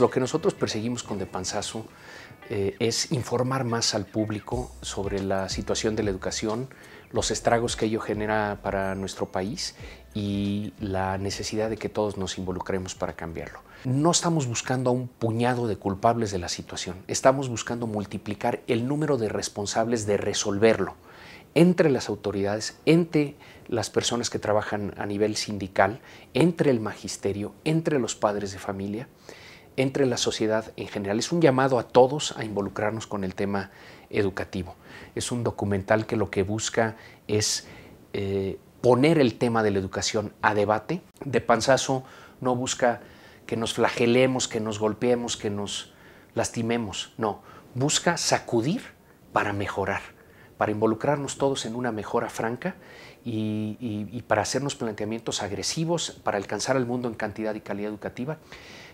Lo que nosotros perseguimos con De Panzazo eh, es informar más al público sobre la situación de la educación, los estragos que ello genera para nuestro país y la necesidad de que todos nos involucremos para cambiarlo. No estamos buscando a un puñado de culpables de la situación, estamos buscando multiplicar el número de responsables de resolverlo entre las autoridades, entre las personas que trabajan a nivel sindical, entre el magisterio, entre los padres de familia entre la sociedad en general. Es un llamado a todos a involucrarnos con el tema educativo. Es un documental que lo que busca es eh, poner el tema de la educación a debate. De panzazo no busca que nos flagelemos, que nos golpeemos, que nos lastimemos. No, busca sacudir para mejorar para involucrarnos todos en una mejora franca y, para hacernos planteamientos agresivos, para alcanzar al mundo en cantidad y calidad educativa.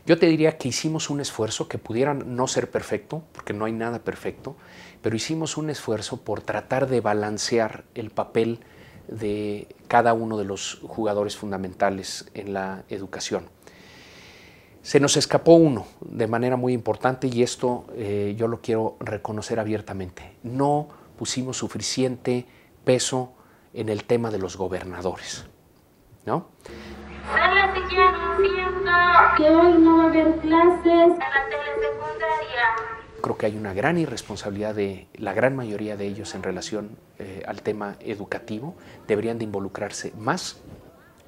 Yo te diría que hicimos un esfuerzo que pudiera no ser perfecto, porque no hay nada perfecto, pero hicimos un esfuerzo por tratar de balancear el papel de cada uno de los jugadores fundamentales en la educación. Se nos escapó uno de manera muy importante y esto eh, yo lo quiero reconocer abiertamente. No pusimos suficiente peso en el tema de los gobernadores. ¿No? Creo que hay una gran irresponsabilidad de la gran mayoría de ellos en relación eh, al tema educativo. Deberían de involucrarse más,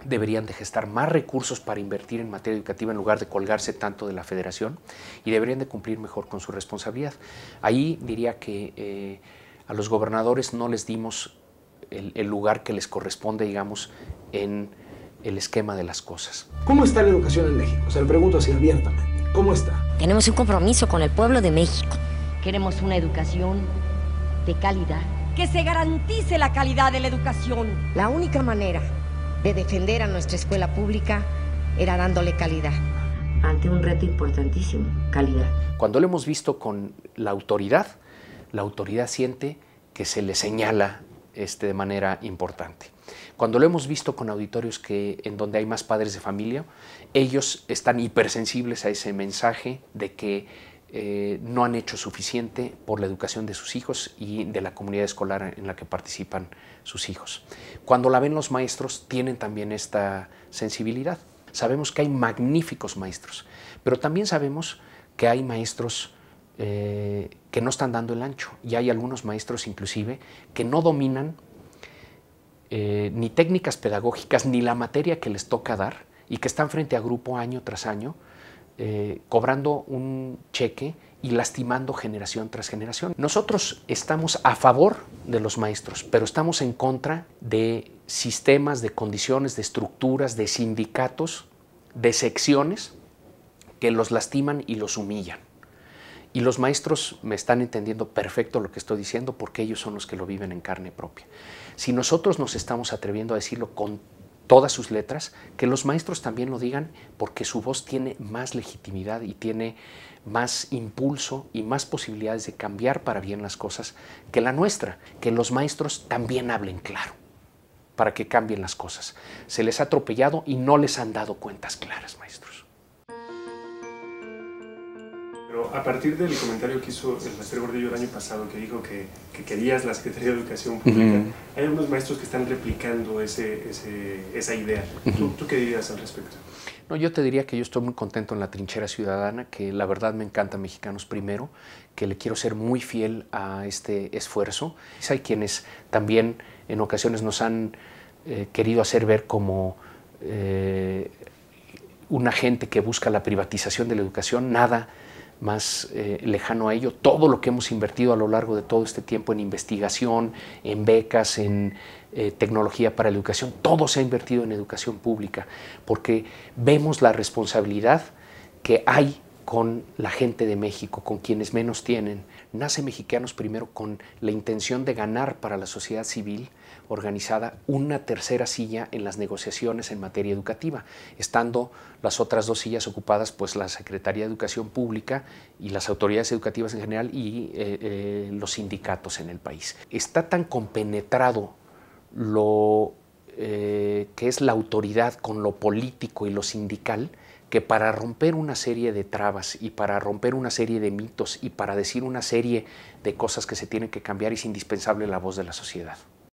deberían de gestar más recursos para invertir en materia educativa en lugar de colgarse tanto de la federación y deberían de cumplir mejor con su responsabilidad. Ahí diría que... Eh, a los gobernadores no les dimos el, lugar que les corresponde, digamos, en el esquema de las cosas. ¿Cómo está la educación en México? Se lo pregunto así abiertamente. ¿Cómo está? Tenemos un compromiso con el pueblo de México. Queremos una educación de calidad. Que se garantice la calidad de la educación. La única manera de defender a nuestra escuela pública era dándole calidad. Ante un reto importantísimo, calidad. Cuando lo hemos visto con la autoridad, la autoridad siente que se le señala este, de manera importante. Cuando lo hemos visto con auditorios que, en donde hay más padres de familia, ellos están hipersensibles a ese mensaje de que eh, no han hecho suficiente por la educación de sus hijos y de la comunidad escolar en la que participan sus hijos. Cuando la ven los maestros, tienen también esta sensibilidad. Sabemos que hay magníficos maestros, pero también sabemos que hay maestros eh, que no están dando el ancho y hay algunos maestros inclusive que no dominan eh, ni técnicas pedagógicas ni la materia que les toca dar y que están frente a grupo año tras año eh, cobrando un cheque y lastimando generación tras generación. Nosotros estamos a favor de los maestros, pero estamos en contra de sistemas, de condiciones, de estructuras, de sindicatos, de secciones que los lastiman y los humillan. Y los maestros me están entendiendo perfecto lo que estoy diciendo porque ellos son los que lo viven en carne propia. Si nosotros nos estamos atreviendo a decirlo con todas sus letras, que los maestros también lo digan porque su voz tiene más legitimidad y tiene más impulso y más posibilidades de cambiar para bien las cosas que la nuestra, que los maestros también hablen claro para que cambien las cosas. Se les ha atropellado y no les han dado cuentas claras, maestros. Pero a partir del comentario que hizo el maestro Gordillo el año pasado, que dijo que, querías la Secretaría de Educación Pública, hay unos maestros que están replicando ese, esa idea. ¿Tú, qué dirías al respecto? No, yo te diría que yo estoy muy contento en la trinchera ciudadana, que la verdad me encanta Mexicanos Primero, que le quiero ser muy fiel a este esfuerzo. Hay quienes también en ocasiones nos han eh, querido hacer ver como... Eh, una gente que busca la privatización de la educación, nada más eh, lejano a ello, todo lo que hemos invertido a lo largo de todo este tiempo en investigación, en becas, en eh, tecnología para la educación, todo se ha invertido en educación pública, porque vemos la responsabilidad que hay con la gente de México, con quienes menos tienen. Nace Mexicanos primero con la intención de ganar para la sociedad civil organizada una tercera silla en las negociaciones en materia educativa, estando las otras dos sillas ocupadas pues la Secretaría de Educación Pública y las autoridades educativas en general y eh, eh, los sindicatos en el país. Está tan compenetrado lo eh, que es la autoridad con lo político y lo sindical, que para romper una serie de trabas y para romper una serie de mitos y para decir una serie de cosas que se tienen que cambiar es indispensable la voz de la sociedad.